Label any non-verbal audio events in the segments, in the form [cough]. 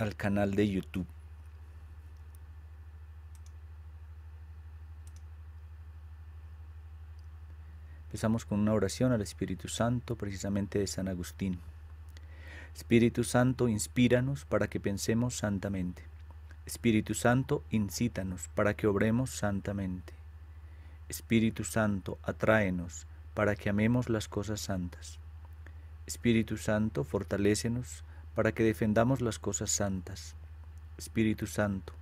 al canal de YouTube. Empezamos con una oración al Espíritu Santo, precisamente de San Agustín. Espíritu Santo, inspíranos para que pensemos santamente. Espíritu Santo, incítanos para que obremos santamente. Espíritu Santo, atráenos para que amemos las cosas santas. Espíritu Santo, fortalécenos para que defendamos las cosas santas. Espíritu Santo,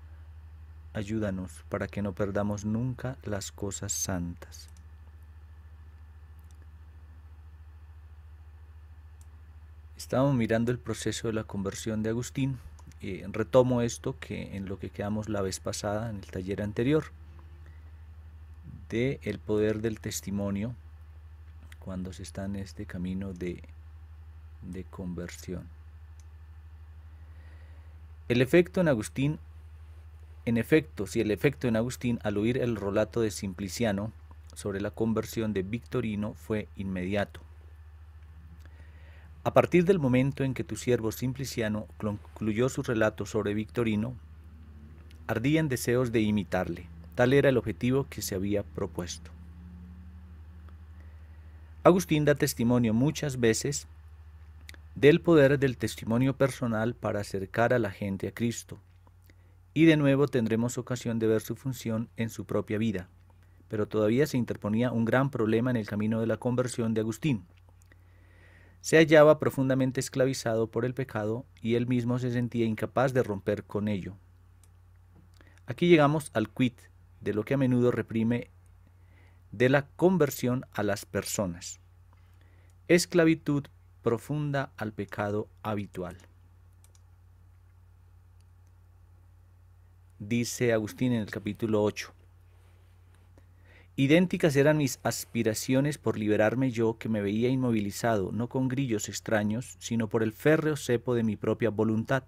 ayúdanos para que no perdamos nunca las cosas santas. Estábamos mirando el proceso de la conversión de Agustín. Eh, retomo esto que en lo que quedamos la vez pasada en el taller anterior de el poder del testimonio cuando se está en este camino de, de conversión. El efecto en Agustín, en efecto, si el efecto en Agustín al oír el relato de Simpliciano sobre la conversión de Victorino fue inmediato. A partir del momento en que tu siervo Simpliciano concluyó su relato sobre Victorino, ardían deseos de imitarle. Tal era el objetivo que se había propuesto. Agustín da testimonio muchas veces del poder del testimonio personal para acercar a la gente a Cristo. Y de nuevo tendremos ocasión de ver su función en su propia vida. Pero todavía se interponía un gran problema en el camino de la conversión de Agustín. Se hallaba profundamente esclavizado por el pecado y él mismo se sentía incapaz de romper con ello. Aquí llegamos al quid de lo que a menudo reprime de la conversión a las personas. Esclavitud profunda al pecado habitual. Dice Agustín en el capítulo 8. Idénticas eran mis aspiraciones por liberarme yo que me veía inmovilizado, no con grillos extraños, sino por el férreo cepo de mi propia voluntad.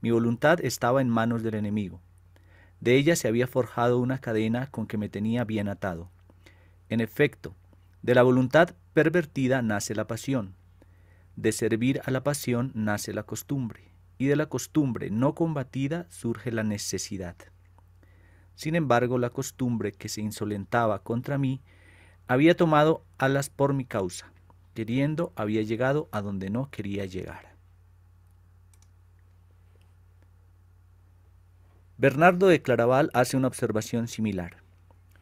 Mi voluntad estaba en manos del enemigo. De ella se había forjado una cadena con que me tenía bien atado. En efecto, de la voluntad pervertida nace la pasión, de servir a la pasión nace la costumbre, y de la costumbre no combatida surge la necesidad. Sin embargo, la costumbre que se insolentaba contra mí había tomado alas por mi causa. Queriendo había llegado a donde no quería llegar. Bernardo de Claraval hace una observación similar,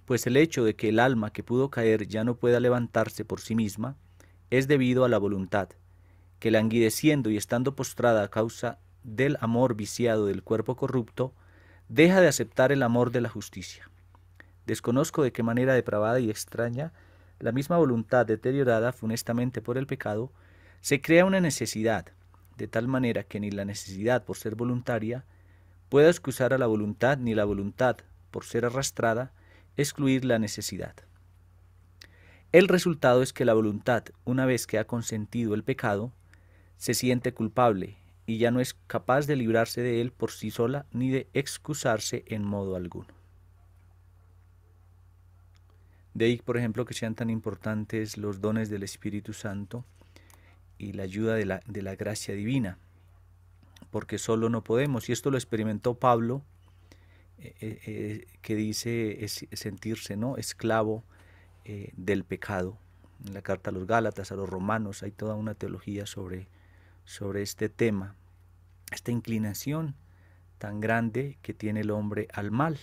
pues el hecho de que el alma que pudo caer ya no pueda levantarse por sí misma es debido a la voluntad, que languideciendo y estando postrada a causa del amor viciado del cuerpo corrupto, deja de aceptar el amor de la justicia. Desconozco de qué manera depravada y extraña, la misma voluntad deteriorada funestamente por el pecado, se crea una necesidad, de tal manera que ni la necesidad por ser voluntaria pueda excusar a la voluntad, ni la voluntad por ser arrastrada, excluir la necesidad. El resultado es que la voluntad, una vez que ha consentido el pecado, se siente culpable y ya no es capaz de librarse de él por sí sola ni de excusarse en modo alguno. De ahí, por ejemplo, que sean tan importantes los dones del Espíritu Santo y la ayuda de la, gracia divina, porque solo no podemos. Y esto lo experimentó Pablo, eh, eh, eh, que dice sentirse ¿no? esclavo del pecado. En la carta a los Gálatas, a los romanos, hay toda una teología sobre sobre este tema, esta inclinación tan grande que tiene el hombre al mal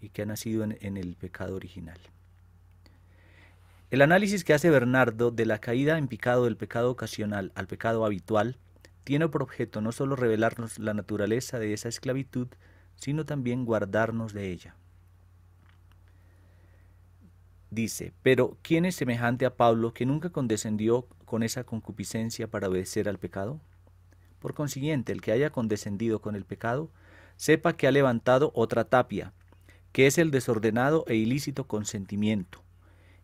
y que ha nacido en, el pecado original. El análisis que hace Bernardo de la caída en picado del pecado ocasional al pecado habitual tiene por objeto no sólo revelarnos la naturaleza de esa esclavitud, sino también guardarnos de ella. Dice, pero ¿quién es semejante a Pablo que nunca condescendió con esa concupiscencia para obedecer al pecado? Por consiguiente, el que haya condescendido con el pecado, sepa que ha levantado otra tapia, que es el desordenado e ilícito consentimiento.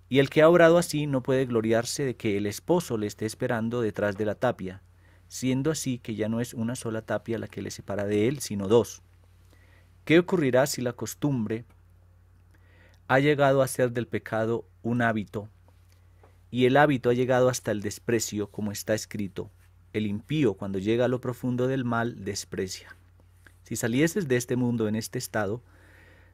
Y el que ha obrado así no puede gloriarse de que el esposo le esté esperando detrás de la tapia, siendo así que ya no es una sola tapia la que le separa de él, sino dos. ¿Qué ocurrirá si la costumbre ha llegado a ser del pecado un hábito y el hábito ha llegado hasta el desprecio, como está escrito. El impío, cuando llega a lo profundo del mal, desprecia. Si salieses de este mundo en este estado,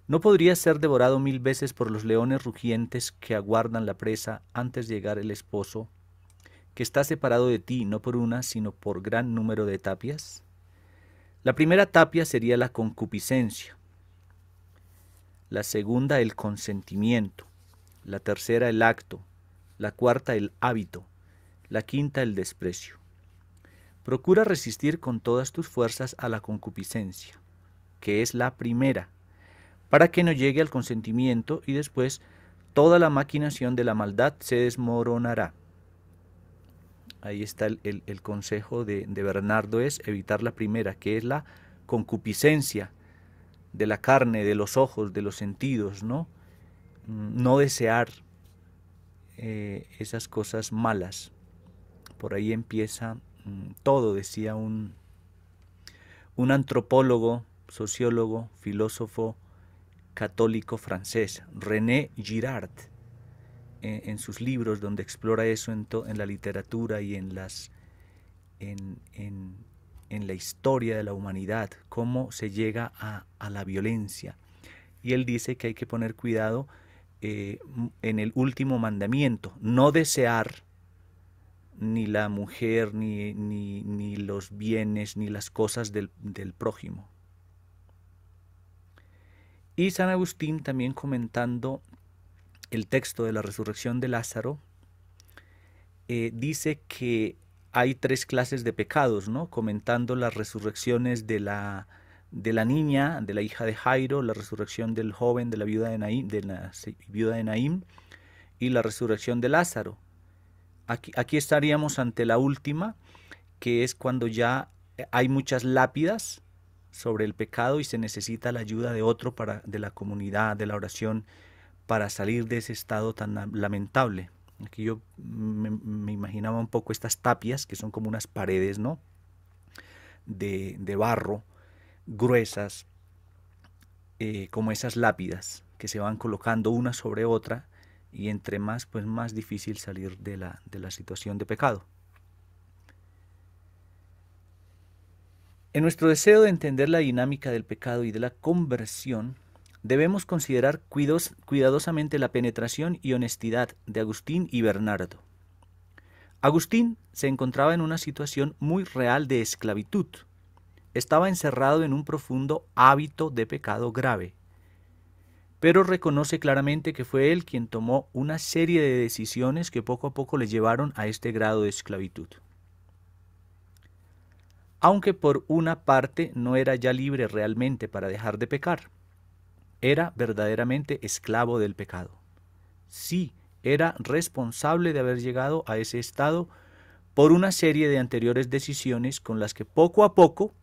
no podrías ser devorado mil veces por los leones rugientes que aguardan la presa antes de llegar el esposo, que está separado de ti no por una, sino por gran número de tapias. La primera tapia sería la concupiscencia, la segunda el consentimiento, la tercera el acto, la cuarta el hábito, la quinta el desprecio. Procura resistir con todas tus fuerzas a la concupiscencia, que es la primera, para que no llegue al consentimiento y después toda la maquinación de la maldad se desmoronará. Ahí está el, consejo de, de Bernardo, es evitar la primera, que es la concupiscencia de la carne, de los ojos, de los sentidos, ¿no? Mm, no desear eh, esas cosas malas. Por ahí empieza mm, todo, decía un, un antropólogo, sociólogo, filósofo católico francés, René Girard, e, en, sus libros donde explora eso en, en la literatura y en, las, en, la historia de la humanidad, cómo se llega a, a la violencia. Y él dice que hay que poner cuidado eh, en el último mandamiento, no desear ni la mujer, ni, ni, los bienes, ni las cosas del, prójimo. Y San Agustín también comentando el texto de la resurrección de Lázaro, eh, dice que hay tres clases de pecados, ¿no? Comentando las resurrecciones de la de la niña, de la hija de Jairo, la resurrección del joven, de la viuda de Naim, de la viuda de y la resurrección de Lázaro. Aquí, aquí estaríamos ante la última, que es cuando ya eh, hay muchas lápidas sobre el pecado y se necesita la ayuda de otro para de la comunidad, de la oración, para salir de ese estado tan lamentable. Aquí yo me, me imaginaba un poco estas tapias, que son como unas paredes, ¿no? De, de barro, gruesas, eh, como esas lápidas que se van colocando una sobre otra y entre más, pues más difícil salir de la, situación de pecado. En nuestro deseo de entender la dinámica del pecado y de la conversión, debemos considerar cuidadosamente la penetración y honestidad de Agustín y Bernardo. Agustín se encontraba en una situación muy real de esclavitud, estaba encerrado en un profundo hábito de pecado grave. Pero reconoce claramente que fue él quien tomó una serie de decisiones que poco a poco le llevaron a este grado de esclavitud. Aunque por una parte no era ya libre realmente para dejar de pecar, era verdaderamente esclavo del pecado. Sí, era responsable de haber llegado a ese estado por una serie de anteriores decisiones con las que poco a poco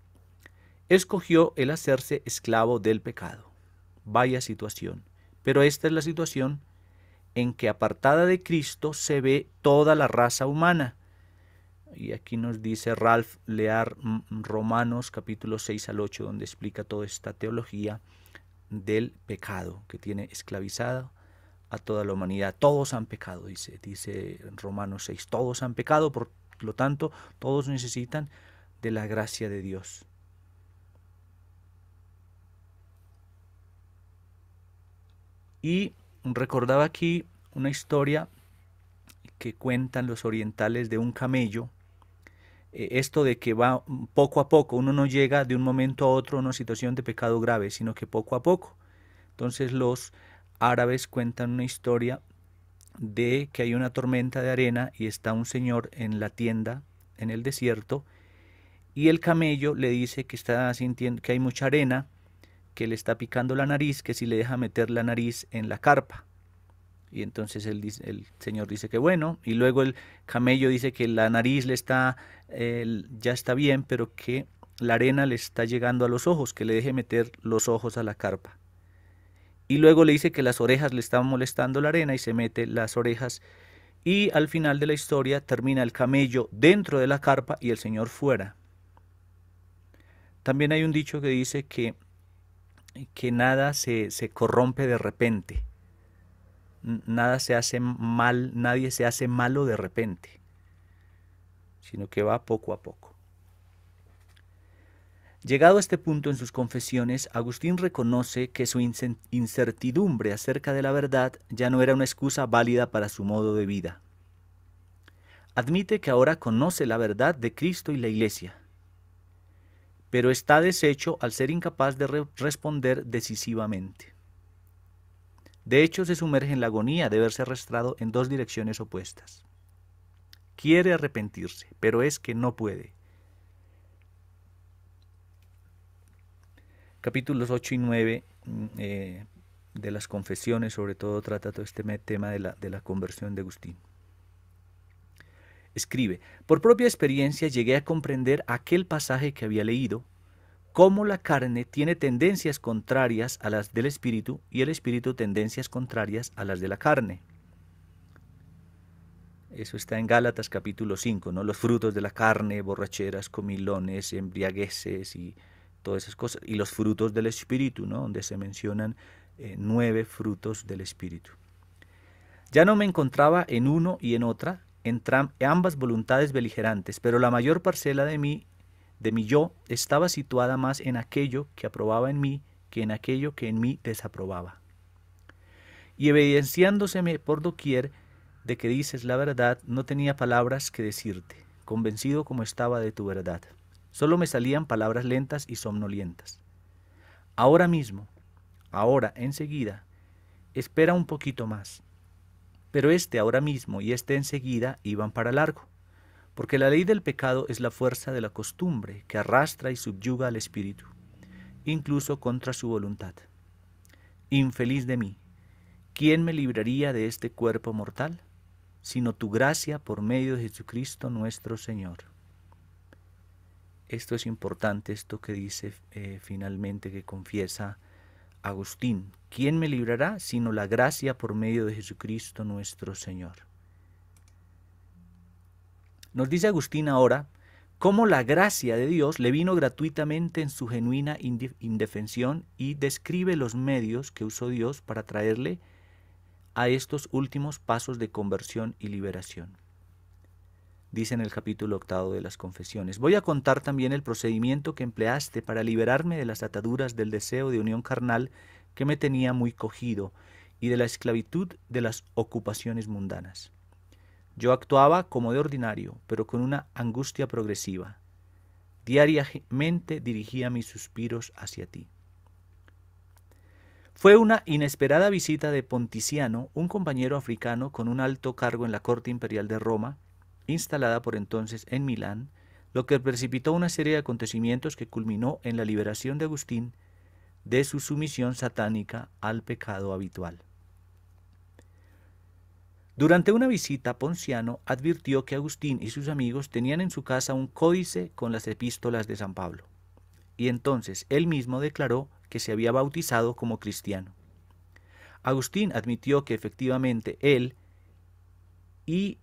escogió el hacerse esclavo del pecado. Vaya situación. Pero esta es la situación en que apartada de Cristo se ve toda la raza humana. Y aquí nos dice Ralph Lear mm, Romanos capítulo 6 al 8, donde explica toda esta teología del pecado que tiene esclavizado a toda la humanidad. Todos han pecado, dice, dice Romanos 6. Todos han pecado, por lo tanto, todos necesitan de la gracia de Dios. Y recordaba aquí una historia que cuentan los orientales de un camello. Eh, esto de que va poco a poco, uno no llega de un momento a otro a una situación de pecado grave, sino que poco a poco. Entonces los árabes cuentan una historia de que hay una tormenta de arena y está un señor en la tienda en el desierto y el camello le dice que está sintiendo que hay mucha arena que le está picando la nariz, que si le deja meter la nariz en la carpa. Y entonces el, señor dice que bueno, y luego el camello dice que la nariz le está, eh, ya está bien, pero que la arena le está llegando a los ojos, que le deje meter los ojos a la carpa. Y luego le dice que las orejas le están molestando la arena y se mete las orejas. Y al final de la historia termina el camello dentro de la carpa y el señor fuera. También hay un dicho que dice que que nada se, corrompe de repente, nada se hace mal, nadie se hace malo de repente, sino que va poco a poco. Llegado a este punto en sus confesiones, Agustín reconoce que su incertidumbre acerca de la verdad ya no era una excusa válida para su modo de vida. Admite que ahora conoce la verdad de Cristo y la Iglesia, pero está deshecho al ser incapaz de responder decisivamente. De hecho, se sumerge en la agonía de verse arrastrado en dos direcciones opuestas. Quiere arrepentirse, pero es que no puede. Capítulos 8 y 9 mm, eh, de las confesiones, sobre todo trata todo este tema de la conversión de Agustín. Escribe, por propia experiencia llegué a comprender aquel pasaje que había leído, cómo la carne tiene tendencias contrarias a las del espíritu y el espíritu tendencias contrarias a las de la carne. Eso está en Gálatas capítulo 5, ¿no? Los frutos de la carne, borracheras, comilones, embriagueces y todas esas cosas. Y los frutos del espíritu, ¿no? Donde se mencionan eh, nueve frutos del espíritu. Ya no me encontraba en uno y en otra, en ambas voluntades beligerantes, pero la mayor parcela de mí, de mi yo, estaba situada más en aquello que aprobaba en mí que en aquello que en mí desaprobaba. Y evidenciándoseme por doquier de que dices la verdad, no tenía palabras que decirte, convencido como estaba de tu verdad. Solo me salían palabras lentas y somnolientas. Ahora mismo, ahora, enseguida, espera un poquito más. Pero este ahora mismo y este enseguida iban para largo, porque la ley del pecado es la fuerza de la costumbre que arrastra y subyuga al espíritu, incluso contra su voluntad. Infeliz de mí, ¿quién me libraría de este cuerpo mortal? sino tu gracia por medio de Jesucristo nuestro Señor. Esto es importante, esto que dice eh, finalmente, que confiesa Agustín, ¿quién me librará sino la gracia por medio de Jesucristo nuestro Señor? Nos dice Agustín ahora cómo la gracia de Dios le vino gratuitamente en su genuina indefensión y describe los medios que usó Dios para traerle a estos últimos pasos de conversión y liberación dice en el capítulo octavo de las confesiones. Voy a contar también el procedimiento que empleaste para liberarme de las ataduras del deseo de unión carnal que me tenía muy cogido y de la esclavitud de las ocupaciones mundanas. Yo actuaba como de ordinario, pero con una angustia progresiva. Diariamente dirigía mis suspiros hacia ti. Fue una inesperada visita de Ponticiano, un compañero africano con un alto cargo en la corte imperial de Roma, instalada por entonces en Milán, lo que precipitó una serie de acontecimientos que culminó en la liberación de Agustín de su sumisión satánica al pecado habitual. Durante una visita, Ponciano advirtió que Agustín y sus amigos tenían en su casa un códice con las epístolas de San Pablo, y entonces él mismo declaró que se había bautizado como cristiano. Agustín admitió que efectivamente él y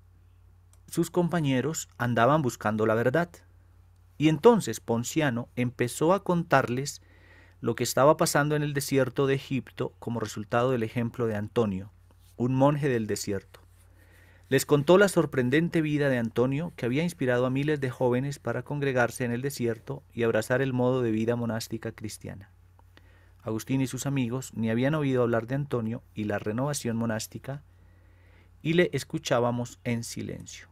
sus compañeros andaban buscando la verdad. Y entonces Ponciano empezó a contarles lo que estaba pasando en el desierto de Egipto como resultado del ejemplo de Antonio, un monje del desierto. Les contó la sorprendente vida de Antonio que había inspirado a miles de jóvenes para congregarse en el desierto y abrazar el modo de vida monástica cristiana. Agustín y sus amigos ni habían oído hablar de Antonio y la renovación monástica, y le escuchábamos en silencio.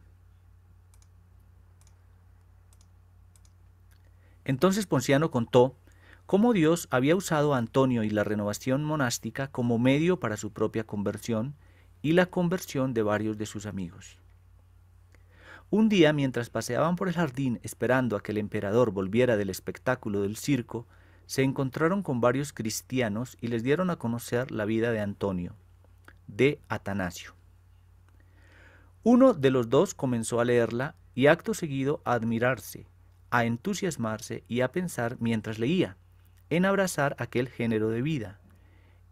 Entonces Ponciano contó cómo Dios había usado a Antonio y la renovación monástica como medio para su propia conversión y la conversión de varios de sus amigos. Un día, mientras paseaban por el jardín esperando a que el emperador volviera del espectáculo del circo, se encontraron con varios cristianos y les dieron a conocer la vida de Antonio, de Atanasio. Uno de los dos comenzó a leerla y acto seguido a admirarse a entusiasmarse y a pensar mientras leía, en abrazar aquel género de vida,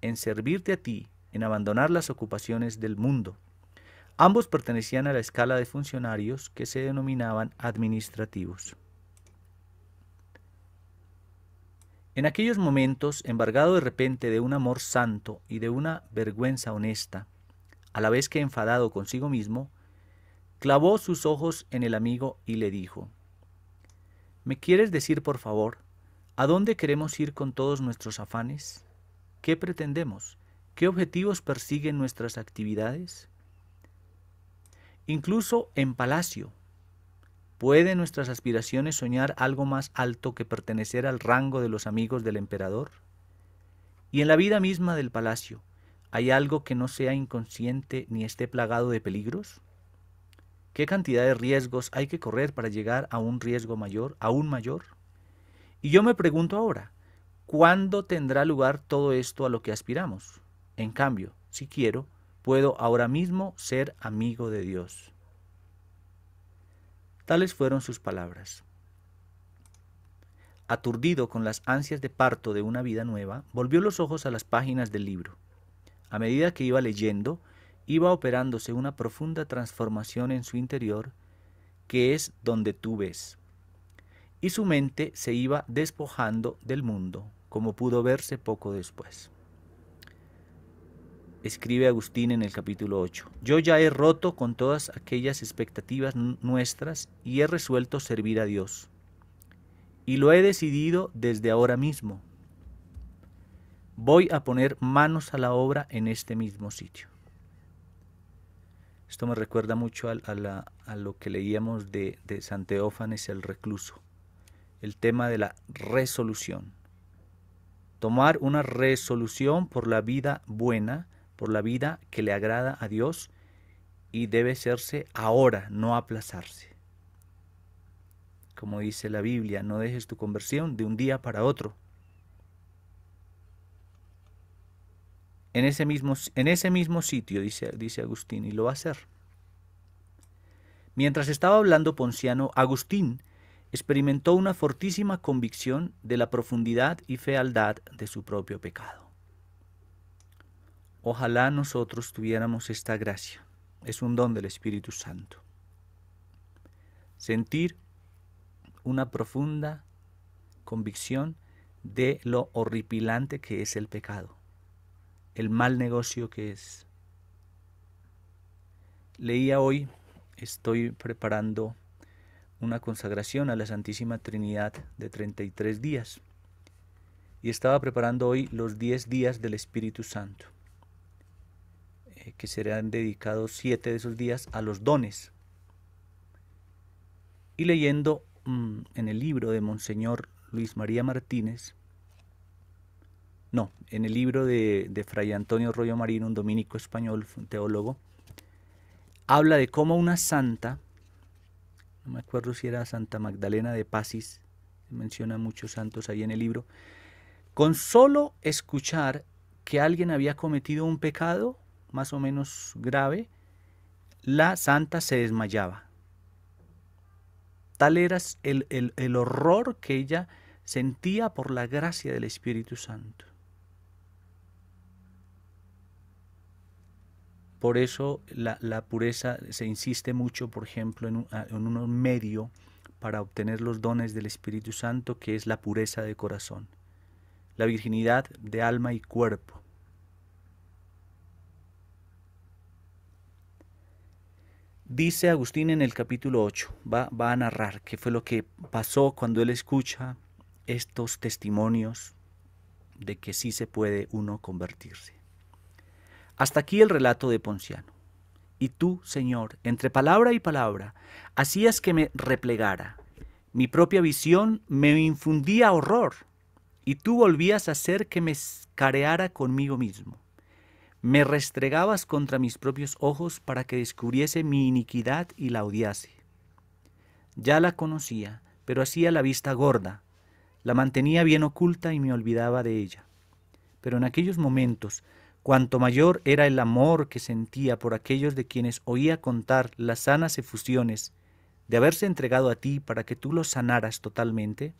en servirte a ti, en abandonar las ocupaciones del mundo. Ambos pertenecían a la escala de funcionarios que se denominaban administrativos. En aquellos momentos, embargado de repente de un amor santo y de una vergüenza honesta, a la vez que enfadado consigo mismo, clavó sus ojos en el amigo y le dijo, ¿Me quieres decir, por favor, a dónde queremos ir con todos nuestros afanes? ¿Qué pretendemos? ¿Qué objetivos persiguen nuestras actividades? Incluso en palacio, ¿pueden nuestras aspiraciones soñar algo más alto que pertenecer al rango de los amigos del emperador? Y en la vida misma del palacio, ¿hay algo que no sea inconsciente ni esté plagado de peligros? ¿Qué cantidad de riesgos hay que correr para llegar a un riesgo mayor, aún mayor? Y yo me pregunto ahora, ¿cuándo tendrá lugar todo esto a lo que aspiramos? En cambio, si quiero, puedo ahora mismo ser amigo de Dios. Tales fueron sus palabras. Aturdido con las ansias de parto de una vida nueva, volvió los ojos a las páginas del libro. A medida que iba leyendo, iba operándose una profunda transformación en su interior, que es donde tú ves. Y su mente se iba despojando del mundo, como pudo verse poco después. Escribe Agustín en el capítulo 8. Yo ya he roto con todas aquellas expectativas nuestras y he resuelto servir a Dios. Y lo he decidido desde ahora mismo. Voy a poner manos a la obra en este mismo sitio. Esto me recuerda mucho a, lo que leíamos de, de el recluso, el tema de la resolución. Tomar una resolución por la vida buena, por la vida que le agrada a Dios y debe hacerse ahora, no aplazarse. Como dice la Biblia, no dejes tu conversión de un día para otro en ese mismo, en ese mismo sitio, dice, dice Agustín, y lo va a hacer. Mientras estaba hablando Ponciano, Agustín experimentó una fortísima convicción de la profundidad y fealdad de su propio pecado. Ojalá nosotros tuviéramos esta gracia. Es un don del Espíritu Santo. Sentir una profunda convicción de lo horripilante que es el pecado el mal negocio que es. Leía hoy, estoy preparando una consagración a la Santísima Trinidad de 33 días y estaba preparando hoy los 10 días del Espíritu Santo, eh, que serán dedicados 7 de esos días a los dones. Y leyendo mm, en el libro de Monseñor Luis María Martínez, no, en el libro de, Fray Antonio Rollo Marino, un dominico español, un teólogo, habla de cómo una santa, no me acuerdo si era Santa Magdalena de Pasis, menciona muchos santos ahí en el libro, con solo escuchar que alguien había cometido un pecado más o menos grave, la santa se desmayaba. Tal era el horror que ella sentía por la gracia del Espíritu Santo. Por eso la, pureza se insiste mucho, por ejemplo, en un, medio para obtener los dones del Espíritu Santo, que es la pureza de corazón, la virginidad de alma y cuerpo. Dice Agustín en el capítulo 8, va, a narrar qué fue lo que pasó cuando él escucha estos testimonios de que sí se puede uno convertirse. Hasta aquí el relato de Ponciano. Y tú, Señor, entre palabra y palabra, hacías que me replegara. Mi propia visión me infundía horror, y tú volvías a hacer que me escareara conmigo mismo. Me restregabas contra mis propios ojos para que descubriese mi iniquidad y la odiase. Ya la conocía, pero hacía la vista gorda, la mantenía bien oculta y me olvidaba de ella. Pero en aquellos momentos cuanto mayor era el amor que sentía por aquellos de quienes oía contar las sanas efusiones de haberse entregado a ti para que tú los sanaras totalmente,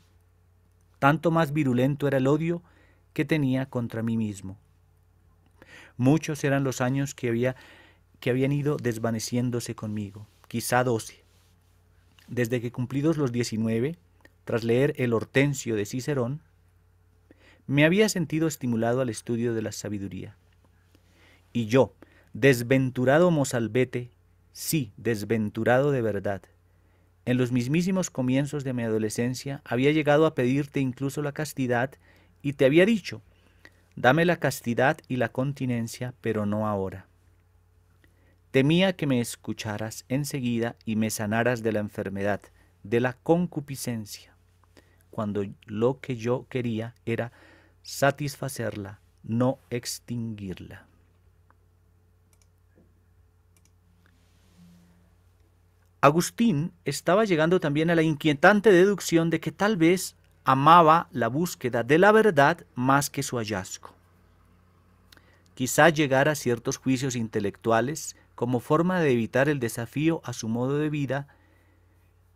tanto más virulento era el odio que tenía contra mí mismo. Muchos eran los años que, había, que habían ido desvaneciéndose conmigo, quizá doce. Desde que cumplidos los diecinueve, tras leer El Hortensio de Cicerón, me había sentido estimulado al estudio de la sabiduría. Y yo, desventurado mozalbete, sí, desventurado de verdad. En los mismísimos comienzos de mi adolescencia había llegado a pedirte incluso la castidad y te había dicho, dame la castidad y la continencia, pero no ahora. Temía que me escucharas enseguida y me sanaras de la enfermedad, de la concupiscencia, cuando lo que yo quería era satisfacerla, no extinguirla. Agustín estaba llegando también a la inquietante deducción de que tal vez amaba la búsqueda de la verdad más que su hallazgo. Quizá llegara a ciertos juicios intelectuales como forma de evitar el desafío a su modo de vida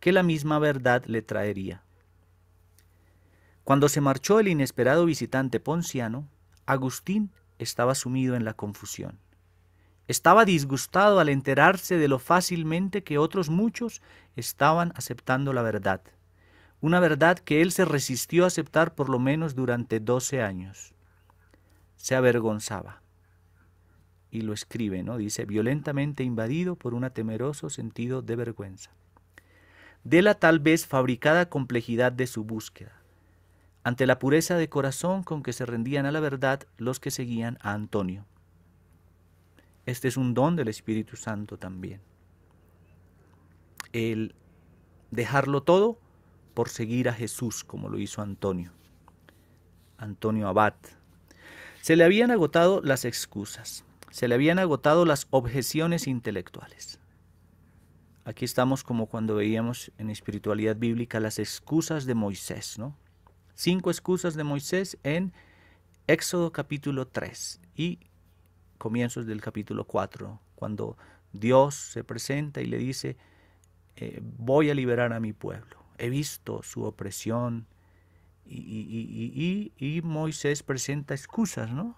que la misma verdad le traería. Cuando se marchó el inesperado visitante ponciano, Agustín estaba sumido en la confusión. Estaba disgustado al enterarse de lo fácilmente que otros muchos estaban aceptando la verdad, una verdad que él se resistió a aceptar por lo menos durante doce años. Se avergonzaba. Y lo escribe, ¿no? Dice, violentamente invadido por un temeroso sentido de vergüenza. De la tal vez fabricada complejidad de su búsqueda, ante la pureza de corazón con que se rendían a la verdad los que seguían a Antonio. Este es un don del Espíritu Santo también. El dejarlo todo por seguir a Jesús, como lo hizo Antonio. Antonio Abad. Se le habían agotado las excusas, se le habían agotado las objeciones intelectuales. Aquí estamos como cuando veíamos en espiritualidad bíblica las excusas de Moisés, ¿no? Cinco excusas de Moisés en Éxodo capítulo 3 y comienzos del capítulo 4, cuando Dios se presenta y le dice, eh, voy a liberar a mi pueblo. He visto su opresión. Y, Moisés presenta excusas, ¿no?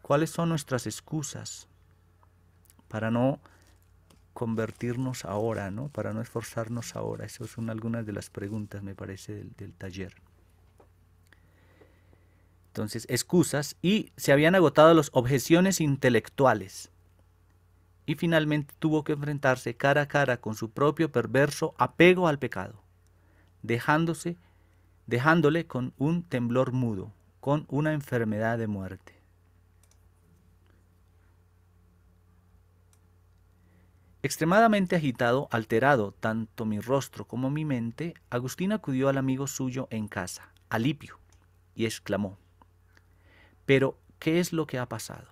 ¿Cuáles son nuestras excusas para no convertirnos ahora, ¿no? Para no esforzarnos ahora. Esas son algunas de las preguntas, me parece, del taller. Entonces, excusas y se habían agotado las objeciones intelectuales. Y finalmente tuvo que enfrentarse cara a cara con su propio perverso apego al pecado, dejándose, dejándole con un temblor mudo, con una enfermedad de muerte. Extremadamente agitado, alterado tanto mi rostro como mi mente, Agustín acudió al amigo suyo en casa, a Lipio, y exclamó: pero, ¿qué es lo que ha pasado?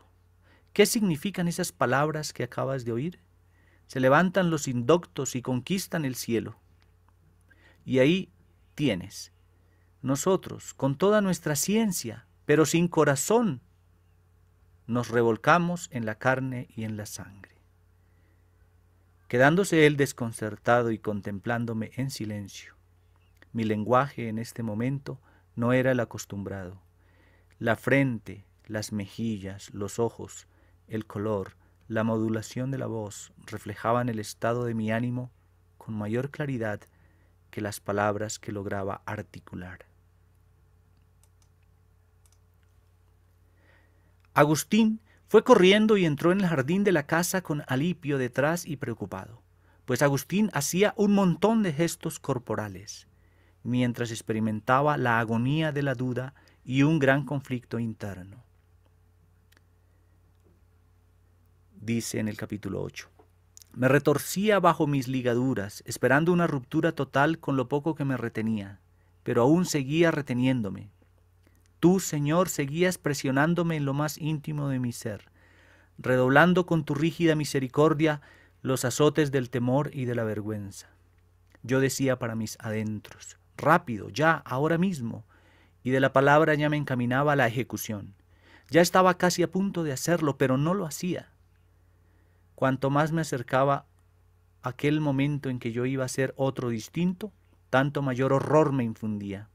¿Qué significan esas palabras que acabas de oír? Se levantan los indoctos y conquistan el cielo. Y ahí tienes. Nosotros, con toda nuestra ciencia, pero sin corazón, nos revolcamos en la carne y en la sangre. Quedándose él desconcertado y contemplándome en silencio. Mi lenguaje en este momento no era el acostumbrado. La frente, las mejillas, los ojos, el color, la modulación de la voz reflejaban el estado de mi ánimo con mayor claridad que las palabras que lograba articular. Agustín fue corriendo y entró en el jardín de la casa con Alipio detrás y preocupado, pues Agustín hacía un montón de gestos corporales. Mientras experimentaba la agonía de la duda, y un gran conflicto interno. Dice en el capítulo 8. Me retorcía bajo mis ligaduras, esperando una ruptura total con lo poco que me retenía, pero aún seguía reteniéndome. Tú, Señor, seguías presionándome en lo más íntimo de mi ser, redoblando con tu rígida misericordia los azotes del temor y de la vergüenza. Yo decía para mis adentros, rápido, ya, ahora mismo, y de la palabra ya me encaminaba a la ejecución. Ya estaba casi a punto de hacerlo, pero no lo hacía. Cuanto más me acercaba aquel momento en que yo iba a ser otro distinto, tanto mayor horror me infundía.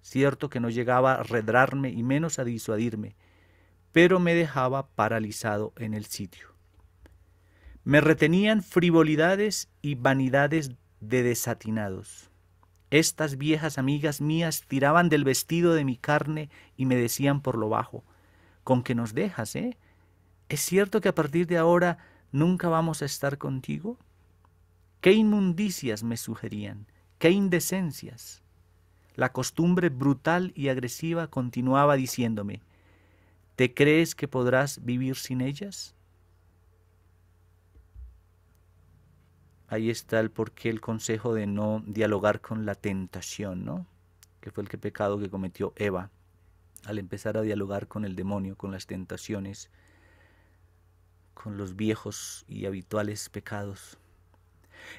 Cierto que no llegaba a arredrarme y menos a disuadirme, pero me dejaba paralizado en el sitio. Me retenían frivolidades y vanidades de desatinados. Estas viejas amigas mías tiraban del vestido de mi carne y me decían por lo bajo, con qué nos dejas, ¿eh? ¿Es cierto que a partir de ahora nunca vamos a estar contigo? ¿Qué inmundicias me sugerían? ¿Qué indecencias? La costumbre brutal y agresiva continuaba diciéndome, ¿te crees que podrás vivir sin ellas? ahí está el porqué, el consejo de no dialogar con la tentación, ¿no? Que fue el pecado que cometió Eva al empezar a dialogar con el demonio, con las tentaciones, con los viejos y habituales pecados.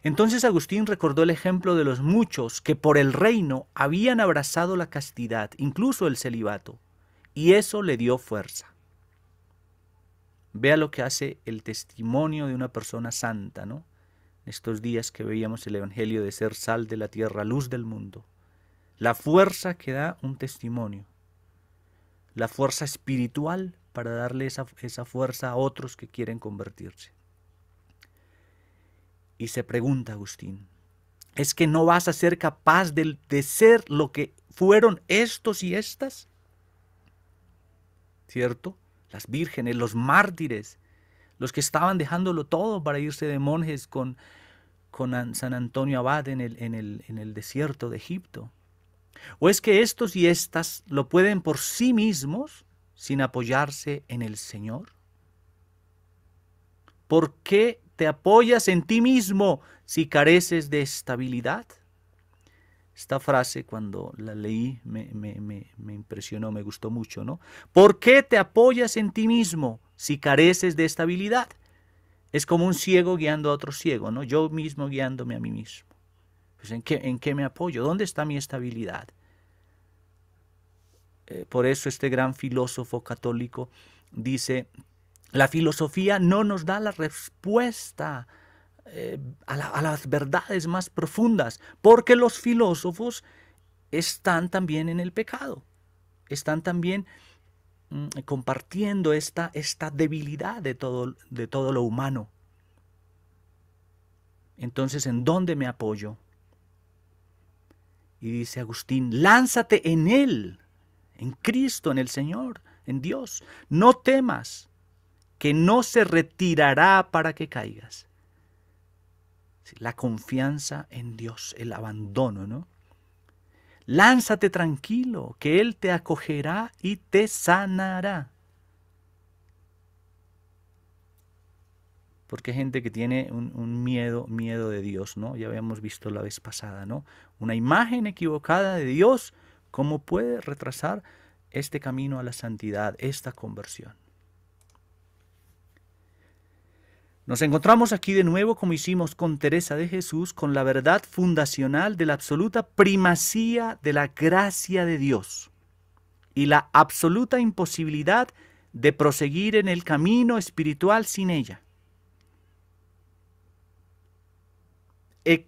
Entonces Agustín recordó el ejemplo de los muchos que por el reino habían abrazado la castidad, incluso el celibato, y eso le dio fuerza. Vea lo que hace el testimonio de una persona santa, ¿no? estos días que veíamos el Evangelio de ser sal de la tierra, luz del mundo, la fuerza que da un testimonio, la fuerza espiritual para darle esa, fuerza a otros que quieren convertirse. Y se pregunta Agustín, ¿es que no vas a ser capaz de, de ser lo que fueron estos y estas? ¿Cierto? Las vírgenes, los mártires, los que estaban dejándolo todo para irse de monjes con, con San Antonio Abad en el, en, el, en el desierto de Egipto. ¿O es que estos y estas lo pueden por sí mismos sin apoyarse en el Señor? ¿Por qué te apoyas en ti mismo si careces de estabilidad? Esta frase cuando la leí me, impresionó, me gustó mucho, ¿no? ¿Por qué te apoyas en ti mismo si careces de estabilidad? Es como un ciego guiando a otro ciego, ¿no? Yo mismo guiándome a mí mismo. Pues, ¿en, qué, ¿En me apoyo? ¿Dónde está mi estabilidad? Eh, por eso este gran filósofo católico dice, la filosofía no nos da la respuesta eh, a, las verdades más profundas, porque los filósofos están también en el pecado, están también mm, compartiendo esta, esta debilidad de de todo lo humano. Entonces, ¿en dónde me apoyo? Y dice Agustín, lánzate en Él, en Cristo, en el Señor, en Dios. No temas, que no se retirará para que caigas la confianza en Dios, el abandono, ¿no? Lánzate tranquilo, que Él te acogerá y te sanará. Porque hay gente que tiene un, miedo, miedo de Dios, ¿no? Ya habíamos visto la vez pasada, ¿no? Una imagen equivocada de Dios, ¿cómo puede retrasar este camino a la santidad, esta conversión? Nos encontramos aquí de nuevo como hicimos con Teresa de Jesús, con la verdad fundacional de la absoluta primacía de la gracia de Dios y la absoluta imposibilidad de proseguir en el camino espiritual sin ella. E,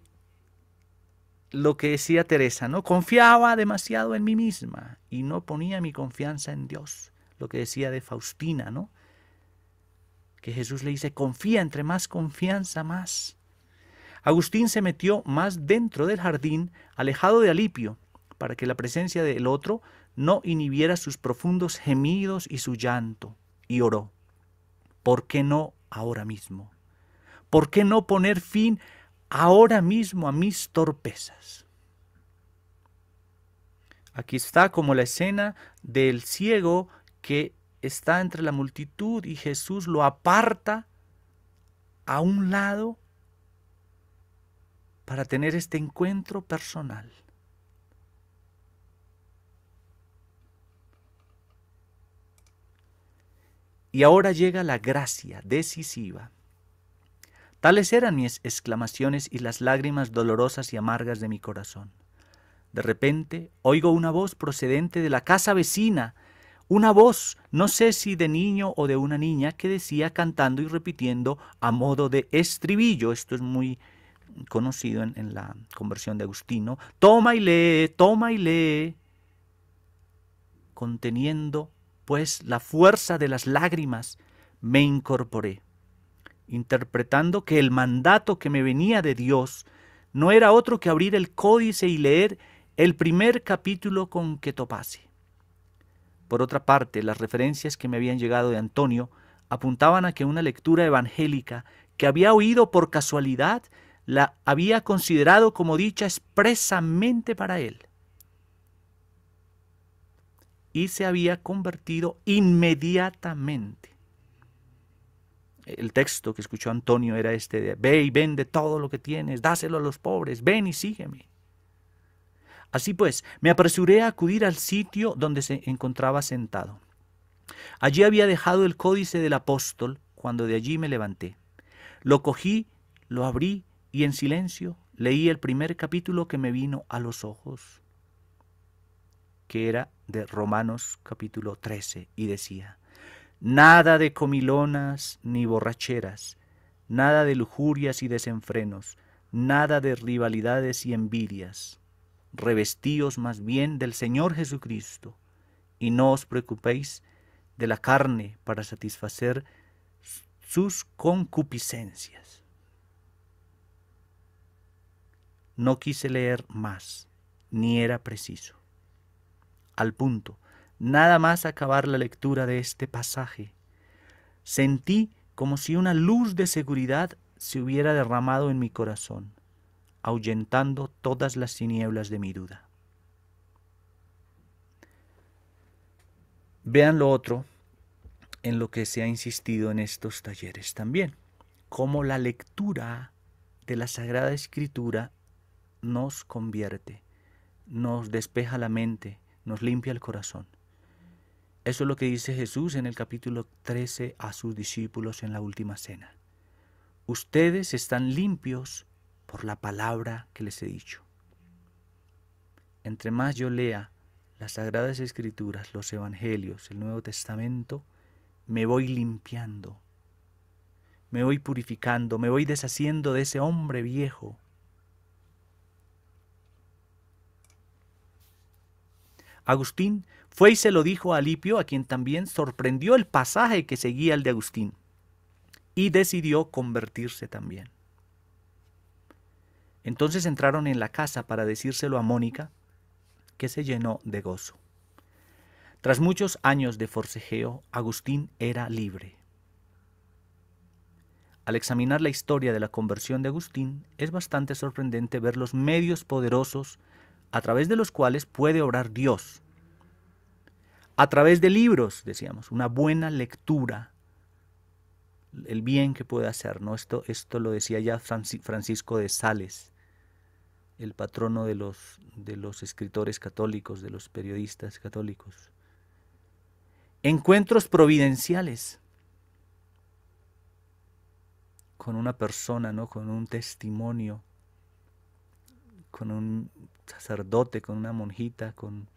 lo que decía Teresa, ¿no? Confiaba demasiado en mí misma y no ponía mi confianza en Dios. Lo que decía de Faustina, ¿no? que Jesús le dice, confía, entre más confianza, más. Agustín se metió más dentro del jardín, alejado de Alipio, para que la presencia del otro no inhibiera sus profundos gemidos y su llanto, y oró. ¿Por qué no ahora mismo? ¿Por qué no poner fin ahora mismo a mis torpezas? Aquí está como la escena del ciego que está entre la multitud y Jesús lo aparta a un lado para tener este encuentro personal. Y ahora llega la gracia decisiva. Tales eran mis exclamaciones y las lágrimas dolorosas y amargas de mi corazón. De repente oigo una voz procedente de la casa vecina una voz, no sé si de niño o de una niña, que decía cantando y repitiendo a modo de estribillo, esto es muy conocido en, la conversión de Agustino, toma y lee, toma y lee, conteniendo pues la fuerza de las lágrimas, me incorporé, interpretando que el mandato que me venía de Dios no era otro que abrir el códice y leer el primer capítulo con que topase. Por otra parte, las referencias que me habían llegado de Antonio apuntaban a que una lectura evangélica que había oído por casualidad la había considerado como dicha expresamente para él. Y se había convertido inmediatamente. El texto que escuchó Antonio era este de, ve y vende todo lo que tienes, dáselo a los pobres, ven y sígueme. Así pues, me apresuré a acudir al sitio donde se encontraba sentado. Allí había dejado el códice del apóstol cuando de allí me levanté. Lo cogí, lo abrí y en silencio leí el primer capítulo que me vino a los ojos, que era de Romanos capítulo 13 y decía, Nada de comilonas ni borracheras, nada de lujurias y desenfrenos, nada de rivalidades y envidias revestíos más bien del Señor Jesucristo, y no os preocupéis de la carne para satisfacer sus concupiscencias. No quise leer más, ni era preciso. Al punto, nada más acabar la lectura de este pasaje, sentí como si una luz de seguridad se hubiera derramado en mi corazón ahuyentando todas las tinieblas de mi duda. Vean lo otro en lo que se ha insistido en estos talleres también, cómo la lectura de la Sagrada Escritura nos convierte, nos despeja la mente, nos limpia el corazón. Eso es lo que dice Jesús en el capítulo 13 a sus discípulos en la última cena. Ustedes están limpios por la palabra que les he dicho. Entre más yo lea las Sagradas Escrituras, los Evangelios, el Nuevo Testamento, me voy limpiando, me voy purificando, me voy deshaciendo de ese hombre viejo. Agustín fue y se lo dijo a Alipio, a quien también sorprendió el pasaje que seguía el de Agustín, y decidió convertirse también. Entonces entraron en la casa para decírselo a Mónica, que se llenó de gozo. Tras muchos años de forcejeo, Agustín era libre. Al examinar la historia de la conversión de Agustín, es bastante sorprendente ver los medios poderosos a través de los cuales puede obrar Dios. A través de libros, decíamos, una buena lectura, el bien que puede hacer. ¿no? esto lo decía ya Francisco de Sales el patrono de los, de los escritores católicos, de los periodistas católicos. Encuentros providenciales con una persona, ¿no? con un testimonio, con un sacerdote, con una monjita, con...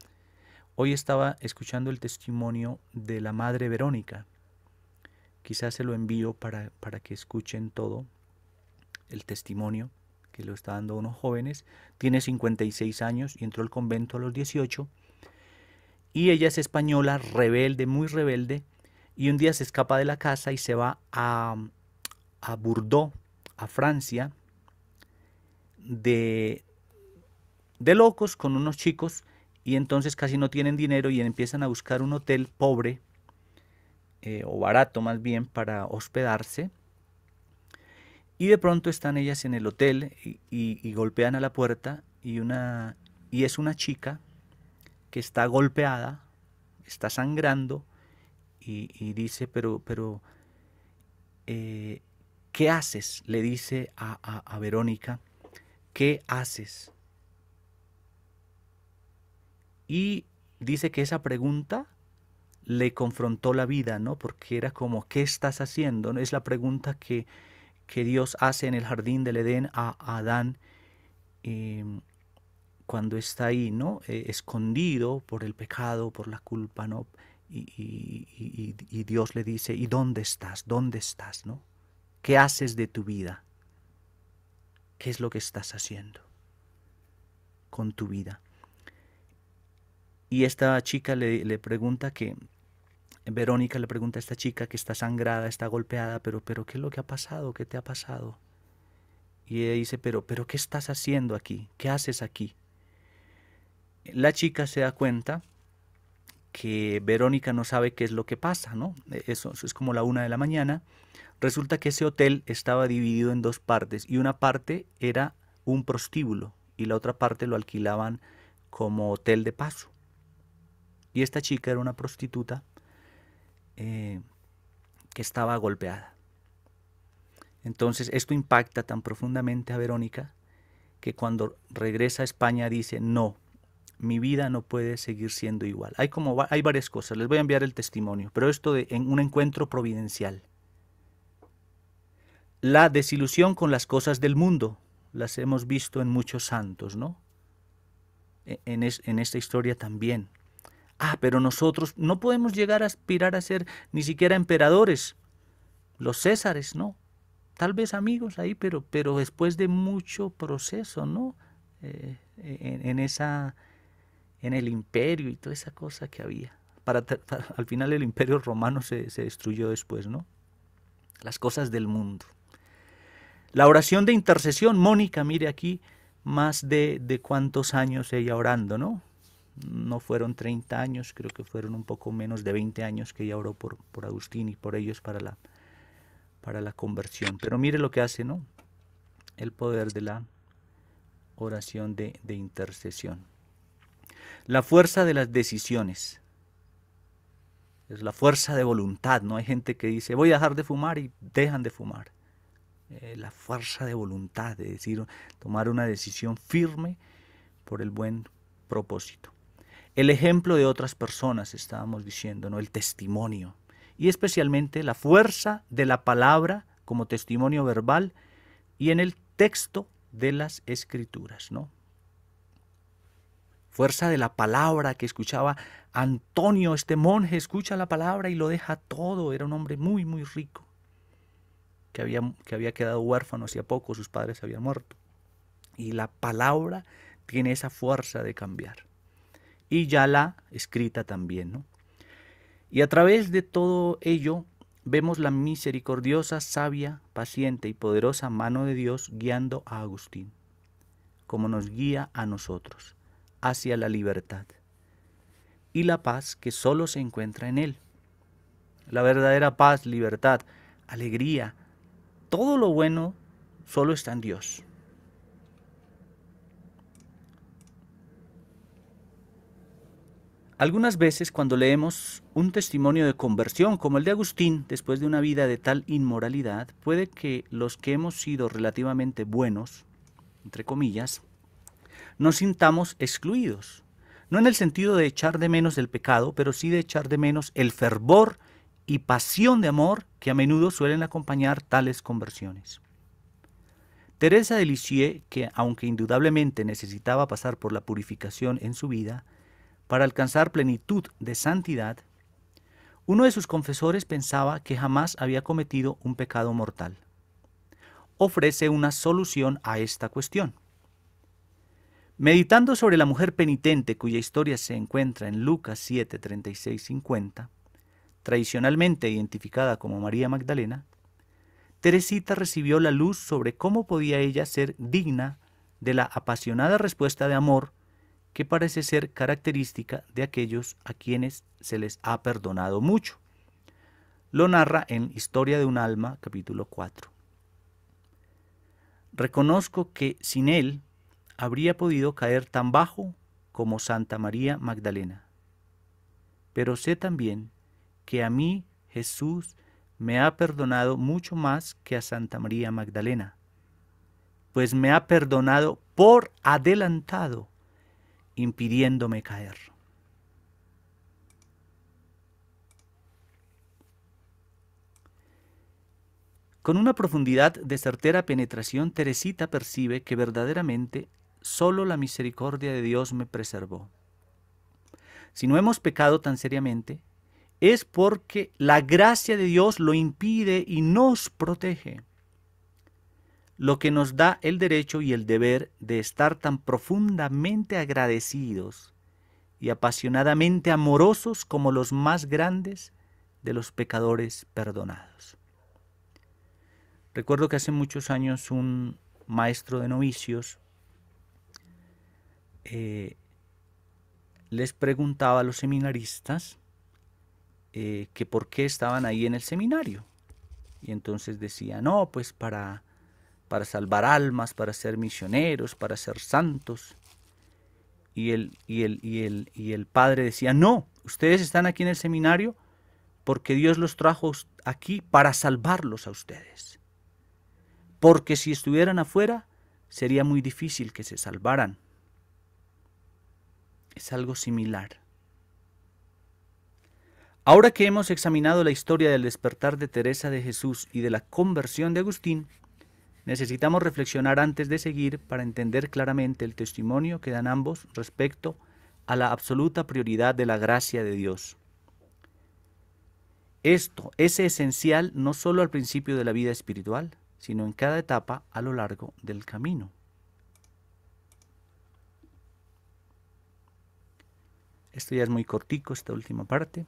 Hoy estaba escuchando el testimonio de la Madre Verónica. Quizás se lo envío para que escuchen todo el testimonio que lo está dando unos jóvenes, tiene 56 años y entró al convento a los 18. Y ella es española, rebelde, muy rebelde, y un día se escapa de la casa y se va a, a Bordeaux, a Francia, de, de locos con unos chicos y entonces casi no tienen dinero y empiezan a buscar un hotel pobre eh, o barato más bien para hospedarse y de pronto están ellas en el hotel y, golpean a la puerta y, una, y es una chica que está golpeada, está sangrando y, dice, pero, pero, eh, ¿qué haces? Le dice a, a, a Verónica, ¿qué haces? Y dice que esa pregunta le confrontó la vida, ¿no? Porque era como, ¿qué estás haciendo? Es la pregunta que que Dios hace en el jardín del Edén a Adán em, cuando está ahí, ¿no? Eh, escondido por el pecado, por la culpa, ¿no? Y, Dios le dice, ¿y dónde estás? ¿Dónde estás? ¿No? ¿Qué haces de tu vida? ¿Qué es lo que estás haciendo con tu vida? Y esta chica le, le pregunta que, Verónica le pregunta a esta chica que está sangrada, está golpeada, pero, pero ¿qué es lo que ha pasado? ¿Qué te ha pasado? Y ella dice, pero, pero ¿qué estás haciendo aquí? ¿Qué haces aquí? La chica se da cuenta que Verónica no sabe qué es lo que pasa, ¿no? Eso, es como la una de la mañana. Resulta que ese hotel estaba dividido en dos partes y una parte era un prostíbulo y la otra parte lo alquilaban como hotel de paso. Y esta chica era una prostituta eh, que estaba golpeada. Entonces esto impacta tan profundamente a Verónica que cuando regresa a España dice, no, mi vida no puede seguir siendo igual. Hay, como, hay varias cosas, les voy a enviar el testimonio, pero esto de en un encuentro providencial. La desilusión con las cosas del mundo, las hemos visto en muchos santos, ¿no? E, en, en esta historia también. Ah, pero nosotros no podemos llegar a aspirar a ser ni siquiera emperadores, los césares, ¿no? Tal vez amigos ahí, pero, pero después de mucho proceso, ¿no? Eh, eh, en, esa, en el imperio y toda esa cosa que había. al final el imperio romano se, destruyó después, ¿no? Las cosas del mundo. La oración de intercesión, Mónica, mire aquí, más de, de cuántos años ella orando, ¿no? no fueron 30 años, creo que fueron un poco menos de 20 años que ella oró por, por Agustín y por ellos para la, para la conversión. Pero mire lo que hace, ¿no? El poder de la oración de, intercesión. La fuerza de las decisiones. Es la fuerza de voluntad, ¿no? Hay gente que dice, voy a dejar de fumar y dejan de fumar. Eh, la fuerza de voluntad, de decir, tomar una decisión firme por el buen propósito el ejemplo de otras personas, estábamos diciendo, ¿no? el testimonio, y especialmente la fuerza de la palabra como testimonio verbal y en el texto de las escrituras, ¿no? Fuerza de la palabra que escuchaba Antonio, este monje, escucha la palabra y lo deja todo, era un hombre muy, muy rico, que había, que había quedado huérfano hacía poco, sus padres habían muerto. Y la palabra tiene esa fuerza de cambiar y ya la escrita también. ¿no? Y a través de todo ello vemos la misericordiosa, sabia, paciente y poderosa mano de Dios guiando a Agustín, como nos guía a nosotros, hacia la libertad y la paz que solo se encuentra en Él. La verdadera paz, libertad, alegría, todo lo bueno solo está en Dios. Algunas veces cuando leemos un testimonio de conversión como el de Agustín, después de una vida de tal inmoralidad, puede que los que hemos sido relativamente buenos, entre comillas, nos sintamos excluidos. No en el sentido de echar de menos el pecado, pero sí de echar de menos el fervor y pasión de amor que a menudo suelen acompañar tales conversiones. Teresa de Lisieux, que aunque indudablemente necesitaba pasar por la purificación en su vida, para alcanzar plenitud de santidad, uno de sus confesores pensaba que jamás había cometido un pecado mortal. Ofrece una solución a esta cuestión. Meditando sobre la mujer penitente cuya historia se encuentra en Lucas 7, 36, 50, tradicionalmente identificada como María Magdalena, Teresita recibió la luz sobre cómo podía ella ser digna de la apasionada respuesta de amor que parece ser característica de aquellos a quienes se les ha perdonado mucho. Lo narra en Historia de un alma, capítulo 4. Reconozco que sin él habría podido caer tan bajo como Santa María Magdalena. Pero sé también que a mí Jesús me ha perdonado mucho más que a Santa María Magdalena, pues me ha perdonado por adelantado impidiéndome caer. Con una profundidad de certera penetración, Teresita percibe que verdaderamente solo la misericordia de Dios me preservó. Si no hemos pecado tan seriamente, es porque la gracia de Dios lo impide y nos protege lo que nos da el derecho y el deber de estar tan profundamente agradecidos y apasionadamente amorosos como los más grandes de los pecadores perdonados. Recuerdo que hace muchos años un maestro de novicios eh, les preguntaba a los seminaristas eh, que por qué estaban ahí en el seminario. Y entonces decía, no, pues para para salvar almas, para ser misioneros, para ser santos. Y el, y el, y y el padre decía, no, ustedes están aquí en el seminario porque Dios los trajo aquí para salvarlos a ustedes. Porque si estuvieran afuera, sería muy difícil que se salvaran. Es algo similar. Ahora que hemos examinado la historia del despertar de Teresa de Jesús y de la conversión de Agustín, Necesitamos reflexionar antes de seguir para entender claramente el testimonio que dan ambos respecto a la absoluta prioridad de la gracia de Dios. Esto es esencial no solo al principio de la vida espiritual, sino en cada etapa a lo largo del camino. Esto ya es muy cortico, esta última parte.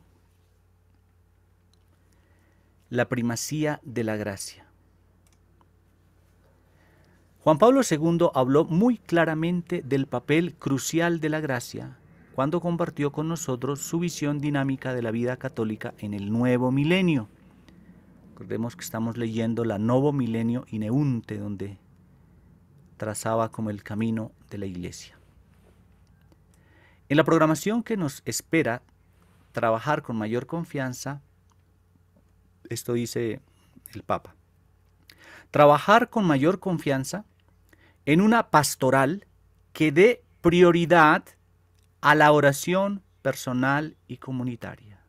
La primacía de la gracia. Juan Pablo II habló muy claramente del papel crucial de la gracia cuando compartió con nosotros su visión dinámica de la vida católica en el nuevo milenio. Recordemos que estamos leyendo la Novo Milenio Ineunte, donde trazaba como el camino de la Iglesia. En la programación que nos espera, trabajar con mayor confianza, esto dice el Papa, trabajar con mayor confianza en una pastoral que dé prioridad a la oración personal y comunitaria.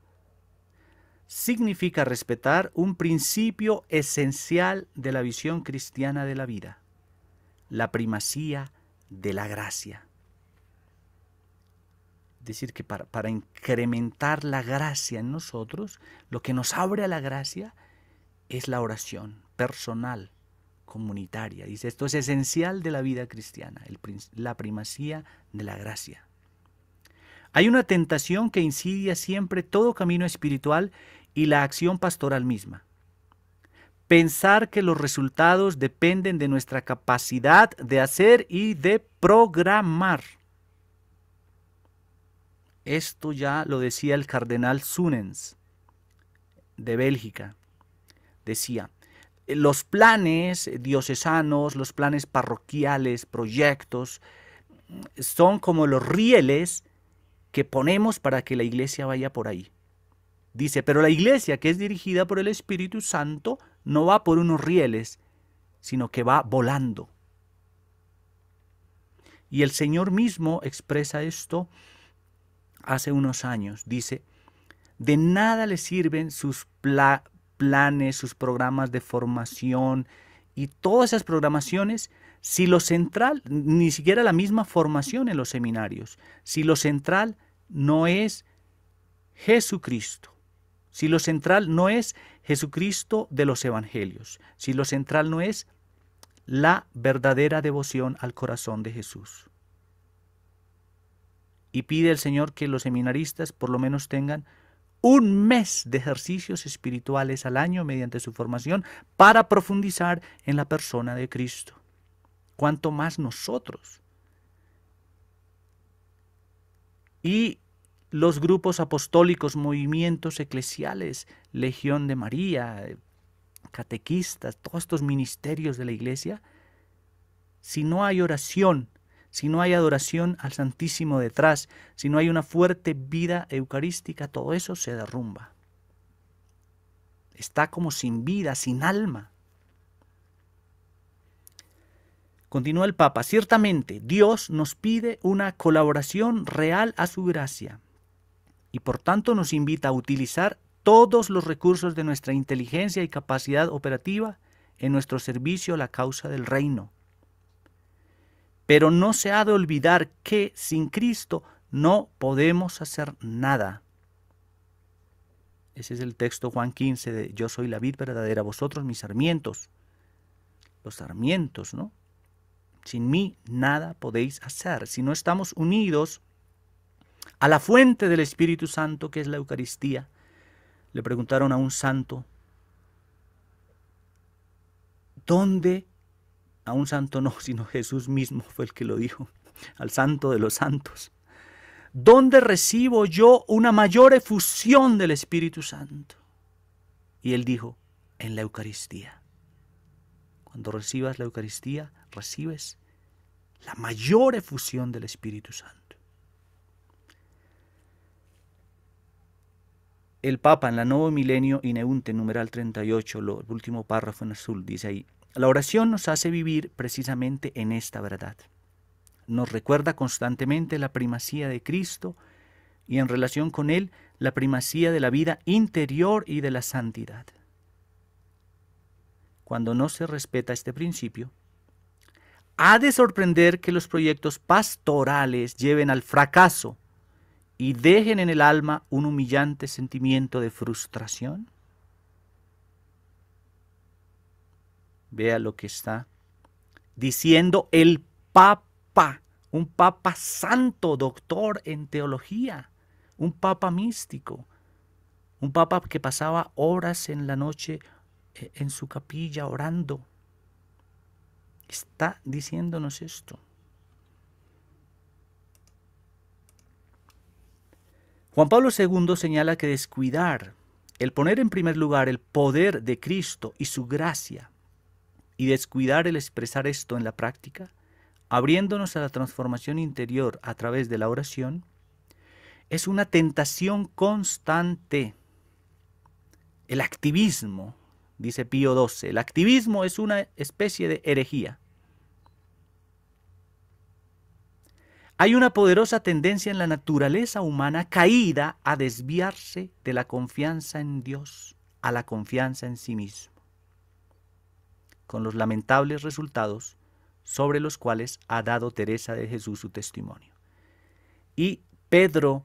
Significa respetar un principio esencial de la visión cristiana de la vida, la primacía de la gracia. Es decir, que para, para incrementar la gracia en nosotros, lo que nos abre a la gracia es la oración personal comunitaria. Dice, esto es esencial de la vida cristiana, la primacía de la gracia. Hay una tentación que incidia siempre todo camino espiritual y la acción pastoral misma. Pensar que los resultados dependen de nuestra capacidad de hacer y de programar. Esto ya lo decía el cardenal Sunens de Bélgica. Decía, eh, los planes diocesanos, los planes parroquiales, proyectos, mm, son como los rieles que ponemos para que la iglesia vaya por ahí. Dice, pero la iglesia que es dirigida por el Espíritu Santo no va por unos rieles, sino que va volando. Y el Señor mismo expresa esto hace unos años. Dice, de nada le sirven sus pla planes, sus programas de formación y todas esas programaciones, si lo central, ni siquiera la misma formación en los seminarios, si lo central no es Jesucristo, si lo central no es Jesucristo de los Evangelios, si lo central no es la verdadera devoción al corazón de Jesús. Y pide el Señor que los seminaristas por lo menos tengan un mes de ejercicios espirituales al año mediante su formación para profundizar en la persona de Cristo. Cuanto más nosotros. Y los grupos apostólicos, movimientos eclesiales, Legión de María, catequistas, todos estos ministerios de la iglesia, si no hay oración si no hay adoración al Santísimo detrás, si no hay una fuerte vida eucarística, todo eso se derrumba. Está como sin vida, sin alma. Continúa el Papa, ciertamente Dios nos pide una colaboración real a su gracia y por tanto nos invita a utilizar todos los recursos de nuestra inteligencia y capacidad operativa en nuestro servicio a la causa del reino pero no se ha de olvidar que sin Cristo no podemos hacer nada. Ese es el texto Juan 15 de Yo soy la vid verdadera, vosotros mis sarmientos. Los sarmientos, ¿no? Sin mí nada podéis hacer. Si no estamos unidos a la fuente del Espíritu Santo, que es la Eucaristía, le preguntaron a un santo, ¿dónde a un santo no, [laughs] sino Jesús mismo fue el que lo dijo, al santo de los santos. ¿Dónde recibo yo una mayor efusión del Espíritu Santo? Y él dijo, en la Eucaristía. Cuando recibas la Eucaristía, recibes la mayor efusión del Espíritu Santo. El Papa en la Nuevo Milenio Ineunte, numeral 38, lo, el último párrafo en azul, dice ahí, la oración nos hace vivir precisamente en esta verdad. Nos recuerda constantemente la primacía de Cristo y en relación con Él la primacía de la vida interior y de la santidad. Cuando no se respeta este principio, ha de sorprender que los proyectos pastorales lleven al fracaso y dejen en el alma un humillante sentimiento de frustración? Vea lo que está diciendo el Papa, un Papa santo, doctor en teología, un Papa místico, un Papa que pasaba horas en la noche eh, en su capilla orando. Está diciéndonos esto. Juan Pablo II señala que descuidar, el poner en primer lugar el poder de Cristo y su gracia, y descuidar el expresar esto en la práctica, abriéndonos a la transformación interior a través de la oración, es una tentación constante. El activismo, dice Pío XII, el activismo es una especie de herejía. Hay una poderosa tendencia en la naturaleza humana caída a desviarse de la confianza en Dios a la confianza en sí mismo con los lamentables resultados sobre los cuales ha dado Teresa de Jesús su testimonio. Y Pedro,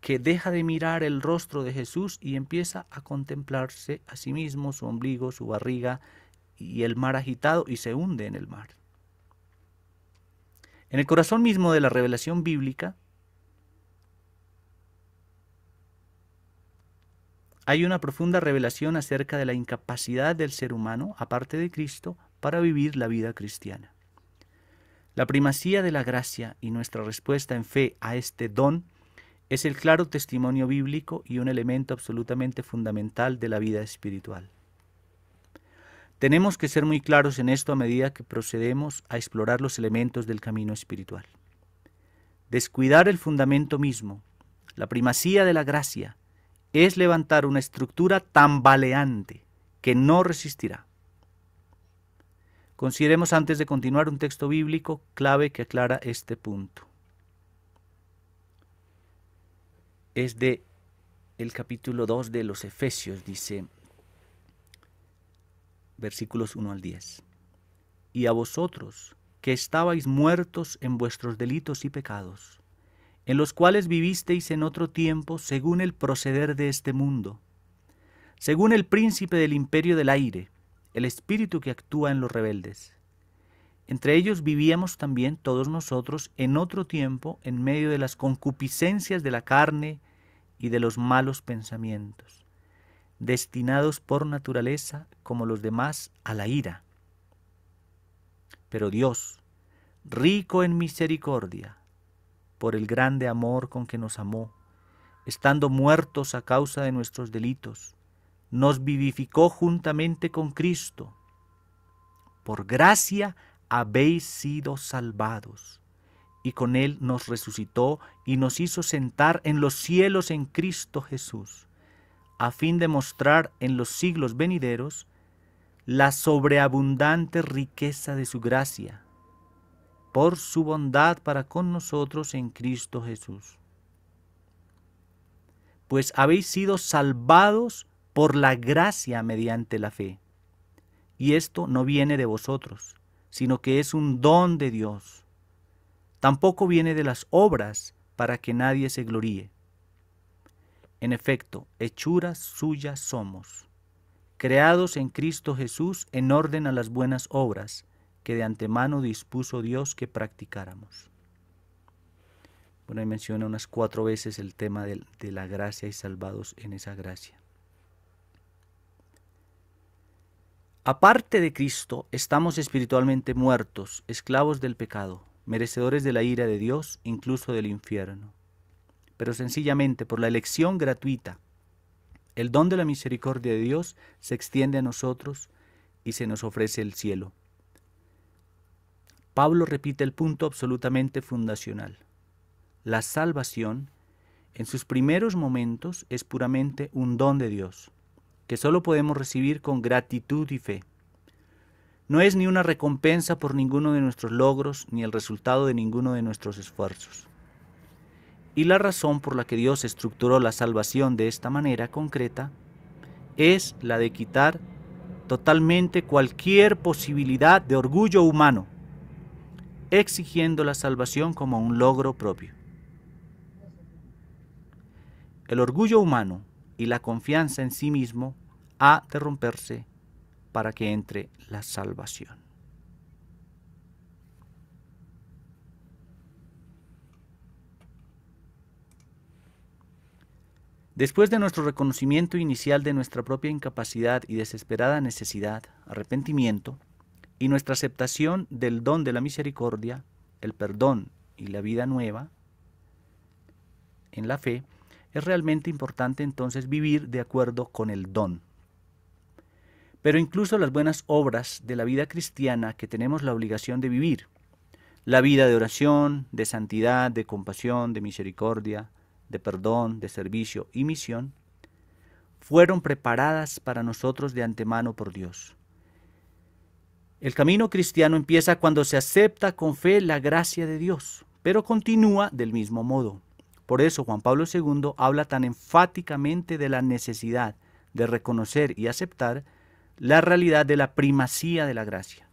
que deja de mirar el rostro de Jesús y empieza a contemplarse a sí mismo, su ombligo, su barriga y el mar agitado y se hunde en el mar. En el corazón mismo de la revelación bíblica, hay una profunda revelación acerca de la incapacidad del ser humano, aparte de Cristo, para vivir la vida cristiana. La primacía de la gracia y nuestra respuesta en fe a este don es el claro testimonio bíblico y un elemento absolutamente fundamental de la vida espiritual. Tenemos que ser muy claros en esto a medida que procedemos a explorar los elementos del camino espiritual. Descuidar el fundamento mismo, la primacía de la gracia, es levantar una estructura tambaleante que no resistirá. Consideremos antes de continuar un texto bíblico clave que aclara este punto. Es de el capítulo 2 de los Efesios, dice versículos 1 al 10. Y a vosotros, que estabais muertos en vuestros delitos y pecados, en los cuales vivisteis en otro tiempo según el proceder de este mundo, según el príncipe del imperio del aire, el espíritu que actúa en los rebeldes. Entre ellos vivíamos también todos nosotros en otro tiempo en medio de las concupiscencias de la carne y de los malos pensamientos, destinados por naturaleza, como los demás, a la ira. Pero Dios, rico en misericordia, por el grande amor con que nos amó, estando muertos a causa de nuestros delitos, nos vivificó juntamente con Cristo. Por gracia habéis sido salvados. Y con Él nos resucitó y nos hizo sentar en los cielos en Cristo Jesús, a fin de mostrar en los siglos venideros la sobreabundante riqueza de su gracia por su bondad para con nosotros en Cristo Jesús. Pues habéis sido salvados por la gracia mediante la fe. Y esto no viene de vosotros, sino que es un don de Dios. Tampoco viene de las obras para que nadie se gloríe. En efecto, hechuras suyas somos, creados en Cristo Jesús en orden a las buenas obras, que de antemano dispuso Dios que practicáramos. Bueno, ahí menciona unas cuatro veces el tema de, de la gracia y salvados en esa gracia. Aparte de Cristo, estamos espiritualmente muertos, esclavos del pecado, merecedores de la ira de Dios, incluso del infierno. Pero sencillamente por la elección gratuita, el don de la misericordia de Dios se extiende a nosotros y se nos ofrece el cielo. Pablo repite el punto absolutamente fundacional. La salvación, en sus primeros momentos, es puramente un don de Dios, que solo podemos recibir con gratitud y fe. No es ni una recompensa por ninguno de nuestros logros, ni el resultado de ninguno de nuestros esfuerzos. Y la razón por la que Dios estructuró la salvación de esta manera concreta es la de quitar totalmente cualquier posibilidad de orgullo humano exigiendo la salvación como un logro propio. El orgullo humano y la confianza en sí mismo ha de romperse para que entre la salvación. Después de nuestro reconocimiento inicial de nuestra propia incapacidad y desesperada necesidad, arrepentimiento, y nuestra aceptación del don de la misericordia, el perdón y la vida nueva en la fe, es realmente importante entonces vivir de acuerdo con el don. Pero incluso las buenas obras de la vida cristiana que tenemos la obligación de vivir, la vida de oración, de santidad, de compasión, de misericordia, de perdón, de servicio y misión, fueron preparadas para nosotros de antemano por Dios. El camino cristiano empieza cuando se acepta con fe la gracia de Dios, pero continúa del mismo modo. Por eso Juan Pablo II habla tan enfáticamente de la necesidad de reconocer y aceptar la realidad de la primacía de la gracia.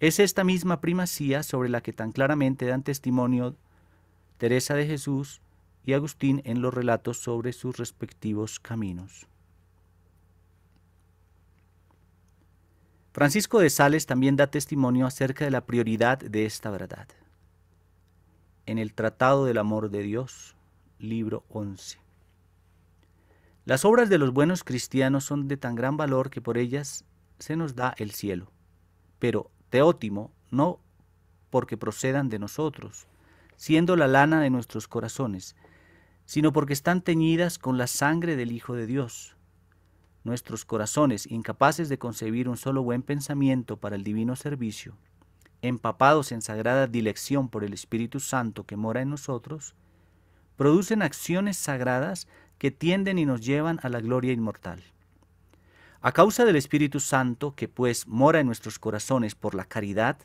Es esta misma primacía sobre la que tan claramente dan testimonio Teresa de Jesús y Agustín en los relatos sobre sus respectivos caminos. Francisco de Sales también da testimonio acerca de la prioridad de esta verdad. En el Tratado del Amor de Dios, libro 11. Las obras de los buenos cristianos son de tan gran valor que por ellas se nos da el cielo. Pero Teótimo no porque procedan de nosotros, siendo la lana de nuestros corazones, sino porque están teñidas con la sangre del Hijo de Dios, nuestros corazones incapaces de concebir un solo buen pensamiento para el divino servicio, empapados en sagrada dilección por el Espíritu Santo que mora en nosotros, producen acciones sagradas que tienden y nos llevan a la gloria inmortal. A causa del Espíritu Santo, que pues mora en nuestros corazones por la caridad,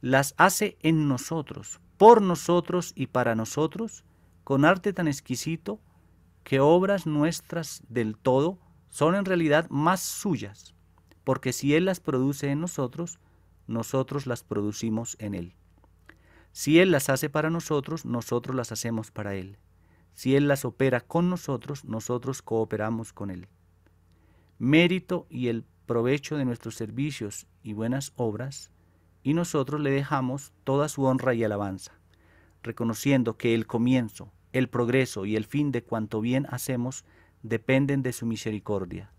las hace en nosotros, por nosotros y para nosotros, con arte tan exquisito que obras nuestras del todo son en realidad más suyas, porque si Él las produce en nosotros, nosotros las producimos en Él. Si Él las hace para nosotros, nosotros las hacemos para Él. Si Él las opera con nosotros, nosotros cooperamos con Él. Mérito y el provecho de nuestros servicios y buenas obras, y nosotros le dejamos toda su honra y alabanza, reconociendo que el comienzo, el progreso y el fin de cuanto bien hacemos dependen de su misericordia,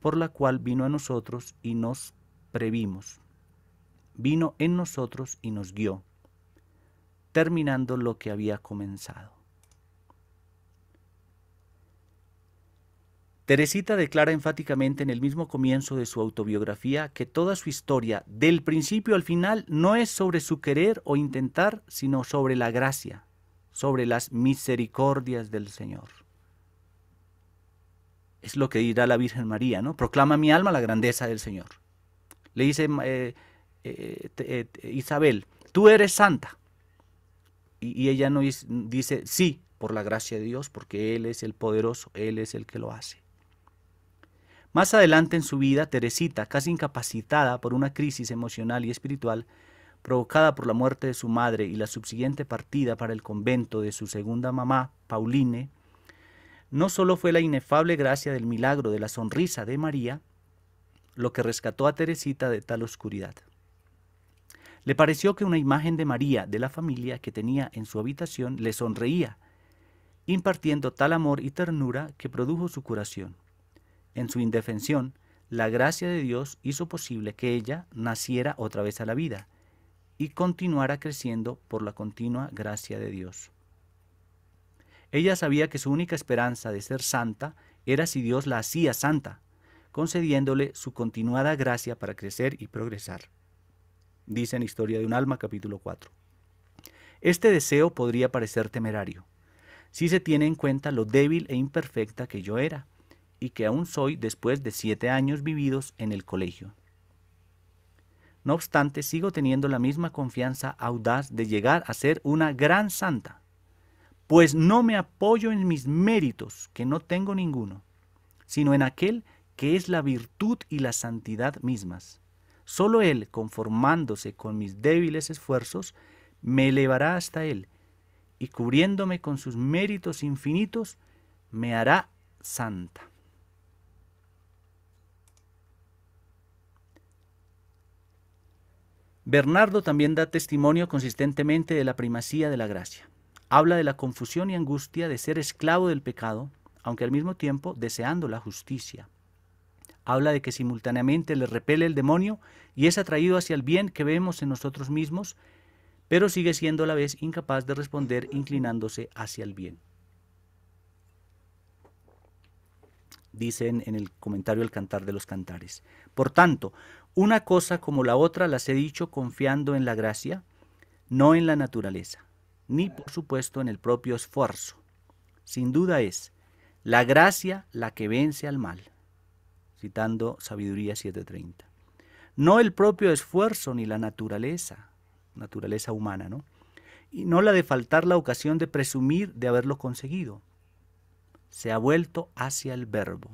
por la cual vino a nosotros y nos previmos. Vino en nosotros y nos guió, terminando lo que había comenzado. Teresita declara enfáticamente en el mismo comienzo de su autobiografía que toda su historia, del principio al final, no es sobre su querer o intentar, sino sobre la gracia, sobre las misericordias del Señor es lo que dirá la Virgen María, ¿no? Proclama mi alma la grandeza del Señor. Le dice eh, eh, eh, Isabel, tú eres santa. Y, ella no dice, sí, por la gracia de Dios, porque Él es el poderoso, Él es el que lo hace. Más adelante en su vida, Teresita, casi incapacitada por una crisis emocional y espiritual, provocada por la muerte de su madre y la subsiguiente partida para el convento de su segunda mamá, Pauline, no solo fue la inefable gracia del milagro de la sonrisa de María lo que rescató a Teresita de tal oscuridad. Le pareció que una imagen de María de la familia que tenía en su habitación le sonreía, impartiendo tal amor y ternura que produjo su curación. En su indefensión, la gracia de Dios hizo posible que ella naciera otra vez a la vida y continuara creciendo por la continua gracia de Dios. Ella sabía que su única esperanza de ser santa era si Dios la hacía santa, concediéndole su continuada gracia para crecer y progresar. Dice en Historia de un alma capítulo 4. Este deseo podría parecer temerario, si se tiene en cuenta lo débil e imperfecta que yo era, y que aún soy después de siete años vividos en el colegio. No obstante, sigo teniendo la misma confianza audaz de llegar a ser una gran santa pues no me apoyo en mis méritos, que no tengo ninguno, sino en aquel que es la virtud y la santidad mismas. Solo Él, conformándose con mis débiles esfuerzos, me elevará hasta Él, y cubriéndome con sus méritos infinitos, me hará santa. Bernardo también da testimonio consistentemente de la primacía de la gracia. Habla de la confusión y angustia de ser esclavo del pecado, aunque al mismo tiempo deseando la justicia. Habla de que simultáneamente le repele el demonio y es atraído hacia el bien que vemos en nosotros mismos, pero sigue siendo a la vez incapaz de responder inclinándose hacia el bien. dicen en el comentario al Cantar de los Cantares. Por tanto, una cosa como la otra las he dicho confiando en la gracia, no en la naturaleza ni por supuesto en el propio esfuerzo. Sin duda es la gracia la que vence al mal, citando Sabiduría 7.30. No el propio esfuerzo ni la naturaleza, naturaleza humana, ¿no? Y no la de faltar la ocasión de presumir de haberlo conseguido. Se ha vuelto hacia el verbo,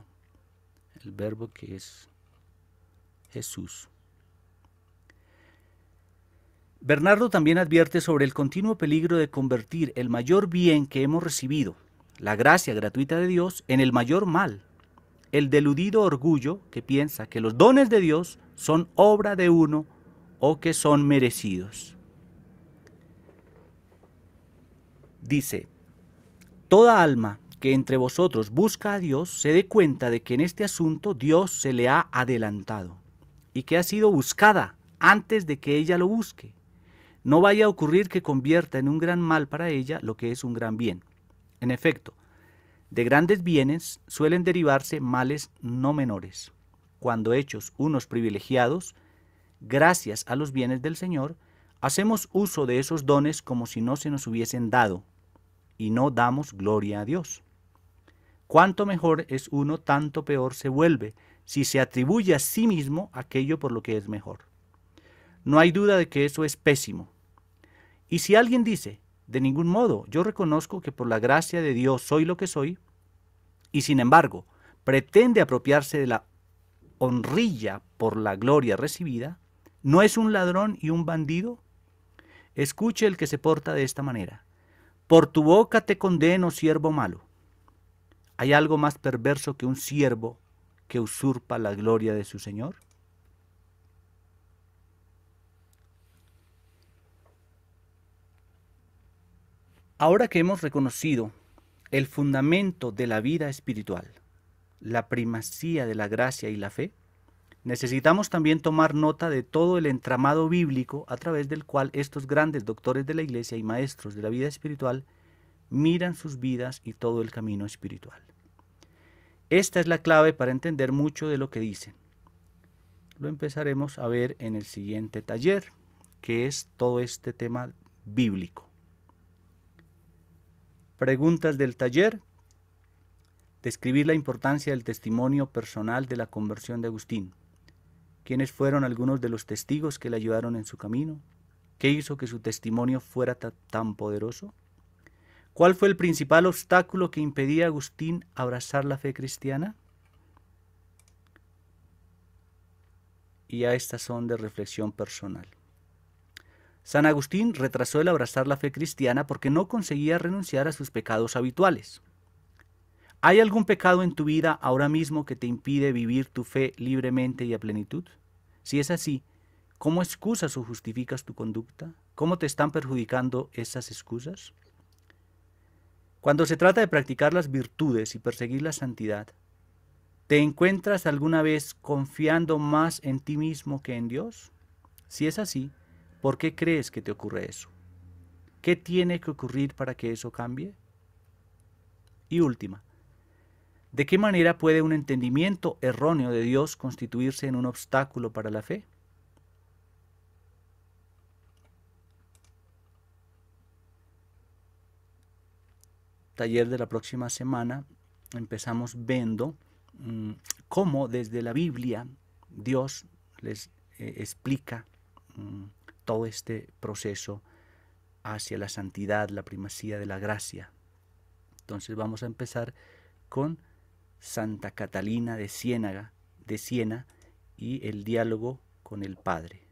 el verbo que es Jesús. Bernardo también advierte sobre el continuo peligro de convertir el mayor bien que hemos recibido, la gracia gratuita de Dios, en el mayor mal, el deludido orgullo que piensa que los dones de Dios son obra de uno o que son merecidos. Dice, Toda alma que entre vosotros busca a Dios se dé cuenta de que en este asunto Dios se le ha adelantado y que ha sido buscada antes de que ella lo busque. No vaya a ocurrir que convierta en un gran mal para ella lo que es un gran bien. En efecto, de grandes bienes suelen derivarse males no menores, cuando hechos unos privilegiados, gracias a los bienes del Señor, hacemos uso de esos dones como si no se nos hubiesen dado, y no damos gloria a Dios. Cuanto mejor es uno, tanto peor se vuelve si se atribuye a sí mismo aquello por lo que es mejor. No hay duda de que eso es pésimo, y si alguien dice, de ningún modo, yo reconozco que por la gracia de Dios soy lo que soy, y sin embargo pretende apropiarse de la honrilla por la gloria recibida, ¿no es un ladrón y un bandido? Escuche el que se porta de esta manera. Por tu boca te condeno, siervo malo. ¿Hay algo más perverso que un siervo que usurpa la gloria de su Señor? Ahora que hemos reconocido el fundamento de la vida espiritual, la primacía de la gracia y la fe, necesitamos también tomar nota de todo el entramado bíblico a través del cual estos grandes doctores de la iglesia y maestros de la vida espiritual miran sus vidas y todo el camino espiritual. Esta es la clave para entender mucho de lo que dicen. Lo empezaremos a ver en el siguiente taller, que es todo este tema bíblico. Preguntas del taller. Describir la importancia del testimonio personal de la conversión de Agustín. ¿Quiénes fueron algunos de los testigos que le ayudaron en su camino? ¿Qué hizo que su testimonio fuera tan poderoso? ¿Cuál fue el principal obstáculo que impedía a Agustín abrazar la fe cristiana? Y a estas son de reflexión personal. San Agustín retrasó el abrazar la fe cristiana porque no conseguía renunciar a sus pecados habituales. ¿Hay algún pecado en tu vida ahora mismo que te impide vivir tu fe libremente y a plenitud? Si es así, ¿cómo excusas o justificas tu conducta? ¿Cómo te están perjudicando esas excusas? Cuando se trata de practicar las virtudes y perseguir la santidad, ¿te encuentras alguna vez confiando más en ti mismo que en Dios? Si es así, ¿Por qué crees que te ocurre eso? ¿Qué tiene que ocurrir para que eso cambie? Y última, ¿de qué manera puede un entendimiento erróneo de Dios constituirse en un obstáculo para la fe? Taller de la próxima semana empezamos viendo mm, cómo desde la Biblia Dios les eh, explica mm, todo este proceso hacia la santidad, la primacía de la gracia. Entonces vamos a empezar con Santa Catalina de de Siena y el diálogo con el Padre.